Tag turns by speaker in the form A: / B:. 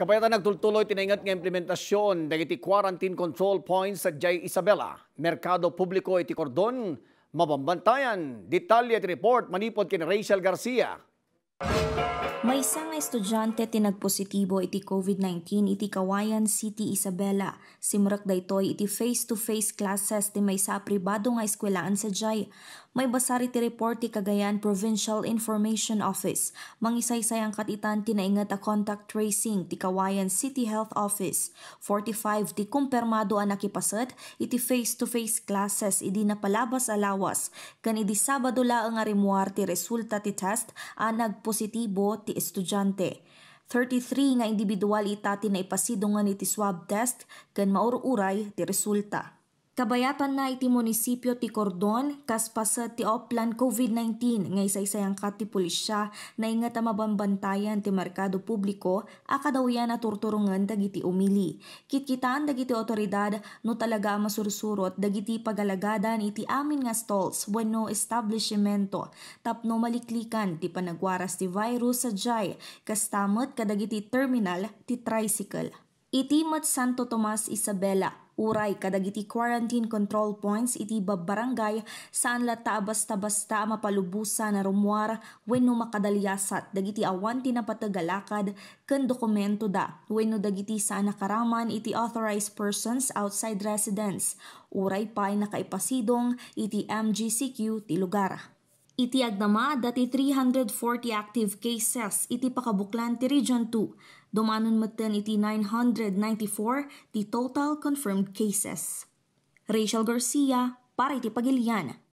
A: Kapayatan nagtultuloy tinaingat nga implementasyon dagiti quarantine control points sa Jay Isabela, Merkado Publiko iti kordon, mabambantayan. Detalye at report manipod kina Rachel Garcia.
B: May isang nga estudyante tinagpositibo iti COVID-19 iti Kawayan City, Isabela. Simrak daytoy iti face-to-face classes ti may sa pribado nga eskwelaan sa Jay may basari ti report ti Cagayan Provincial Information Office, mangisaysay ang katitan tinaingat a contact tracing ti Kawayan City Health Office. 45 ti kumpermado ang nakipasad iti face-to-face classes idi napalabas alawas kan idi Sabado laang nga rimuar ti resulta ti test a nagpositibo ti estudyante. 33 nga individual ita tinaipasidong nga iti swab test kan maururay ti resulta. Kabayatan na iti munisipyo ti Cordon kas ti Oplan COVID-19 nga isa-isayang kat ti pulisya na ingat mabambantayan ti merkado publiko akadawyan na turturungan dagiti umili. Kitkitaan dagiti otoridad no talaga masursurot dagiti pagalagadan iti amin nga stalls wenno establishmento tapno maliklikan ti panagwaras ti virus sa jay kas kadagiti terminal ti tricycle. Iti mat Santo Tomas Isabela, uray kadagiti quarantine control points iti babarangay saan la taabasta-basta mapalubusa na rumuar wenno makadalyasat dagiti awan tinapatagalakad ken dokumento da wenno dagiti saan nakaraman iti authorized persons outside residence uray pay nakaipasidong iti MGCQ ti lugar. Iti agdama dati 340 active cases iti pakabuklan ti Region 2. Dumanon maten iti 994 ti total confirmed cases. Rachel Garcia para iti pagilian.